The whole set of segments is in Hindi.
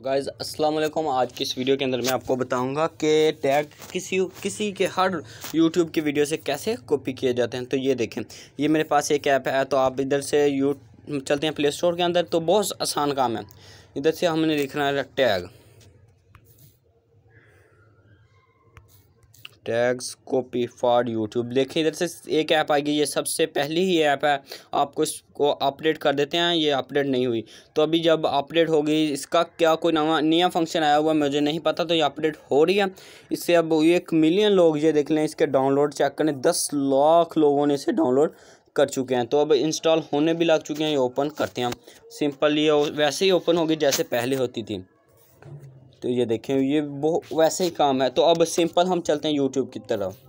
तो गाइज़ अस्सलाम वालेकुम आज की इस वीडियो के अंदर मैं आपको बताऊंगा कि टैग किसी किसी के हर यूट्यूब की वीडियो से कैसे कॉपी किए जाते हैं तो ये देखें ये मेरे पास एक ऐप है तो आप इधर से यू चलते हैं प्ले स्टोर के अंदर तो बहुत आसान काम है इधर से हमने लिखना है tag tags copy for YouTube देखिए इधर से एक ऐप आएगी ये सबसे पहली ही ऐप है आपको इसको अपडेट कर देते हैं ये अपडेट नहीं हुई तो अभी जब अपडेट होगी इसका क्या कोई नवा नया फंक्शन आया हुआ मुझे नहीं पता तो ये अपडेट हो रही है इससे अब एक मिलियन लोग ये देख लें इसके डाउनलोड चेक करें दस लाख लोगों ने इसे डाउनलोड कर चुके हैं तो अब इंस्टॉल होने भी लग चुके हैं ये ओपन करते हैं सिंपल ये वैसे ही ओपन होगी जैसे पहले होती थी तो ये देखें ये बहुत वैसे ही काम है तो अब सिंपल हम चलते हैं यूट्यूब की तरफ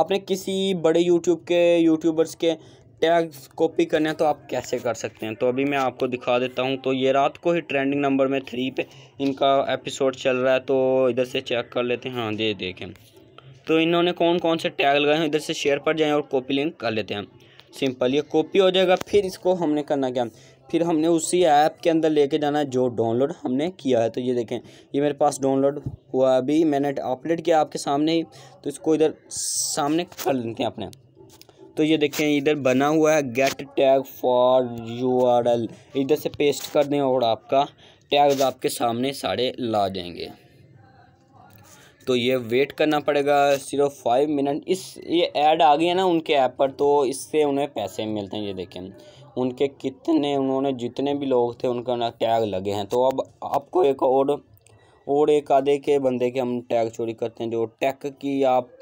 आपने किसी बड़े यूट्यूब के यूट्यूबर्स के टैग कॉपी करने हैं तो आप कैसे कर सकते हैं तो अभी मैं आपको दिखा देता हूँ तो ये रात को ही ट्रेंडिंग नंबर में थ्री पे इनका एपिसोड चल रहा है तो इधर से चेक कर लेते हैं हाँ दे देखें तो इन्होंने कौन कौन से टैग लगाए हैं इधर से शेयर पर जाएँ और कॉपी लिंक कर लेते हैं सिंपल ये कॉपी हो जाएगा फिर इसको हमने करना क्या फिर हमने उसी ऐप के अंदर लेके जाना है जो डाउनलोड हमने किया है तो ये देखें ये मेरे पास डाउनलोड हुआ अभी मैंने अपलोड किया आपके सामने ही तो इसको इधर सामने कर लेते हैं अपने तो ये देखें इधर बना हुआ है गेट टैग फॉर यू इधर से पेस्ट कर दें और आपका टैग आपके सामने सारे ला देंगे तो ये वेट करना पड़ेगा सिर्फ फाइव मिनट इस ये ऐड आ गया ना उनके ऐप पर तो इससे उन्हें पैसे मिलते हैं ये देखें उनके कितने उन्होंने जितने भी लोग थे उनका ना टैग लगे हैं तो अब आपको एक और और एक आधे के बंदे के हम टैग चोरी करते हैं जो टैग की आप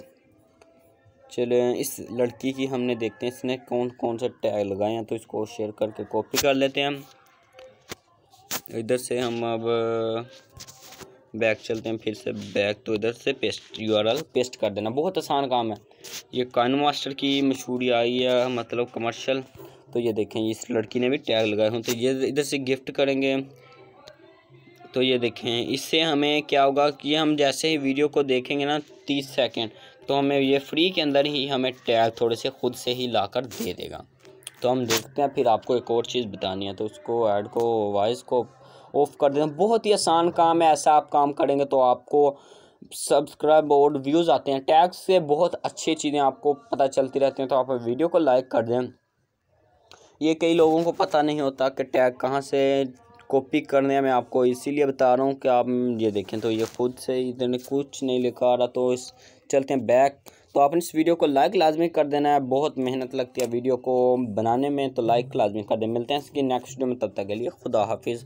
चले इस लड़की की हमने देखते हैं इसने कौन कौन से टैग लगाए हैं तो इसको शेयर करके कॉपी कर लेते हैं इधर से हम अब बैक चलते हैं फिर से बैक तो इधर से पेस्ट एल पेस्ट कर देना बहुत आसान काम है ये कान मास्टर की मशहूरी आई है मतलब कमर्शल तो ये देखें इस लड़की ने भी टैग लगाए हों तो ये इधर से गिफ्ट करेंगे तो ये देखें इससे हमें क्या होगा कि हम जैसे ही वीडियो को देखेंगे ना तीस सेकेंड तो हमें ये फ्री के अंदर ही हमें टैग थोड़े से ख़ुद से ही ला कर दे देगा तो हम देखते हैं फिर आपको एक और चीज़ बतानी है तो उसको ऐड को वॉइस को ऑफ कर देते हैं बहुत ही आसान काम है ऐसा आप काम करेंगे तो आपको सब्सक्राइब और व्यूज़ आते हैं टैग से बहुत अच्छी चीज़ें आपको पता चलती रहती हैं तो आप वीडियो को लाइक कर दें ये कई लोगों को पता नहीं होता कि टैग कहाँ से कॉपी करने मैं आपको इसीलिए बता रहा हूँ कि आप ये देखें तो ये खुद से इधर कुछ नहीं लिखा आ रहा तो इस चलते हैं बैक तो आपने इस वीडियो को लाइक लाजमी कर देना है बहुत मेहनत लगती है वीडियो को बनाने में तो लाइक लाजमी कर दें मिलते हैं इसकी नेक्स्ट वीडियो में तब तक के लिए खुदा हाफिज़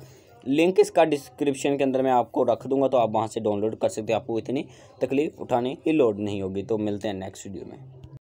लिंक इसका डिस्क्रिप्शन के अंदर मैं आपको रख दूंगा तो आप वहाँ से डाउनलोड कर सकते हैं आपको इतनी तकलीफ़ उठाने की लोड नहीं होगी तो मिलते हैं नेक्स्ट वीडियो में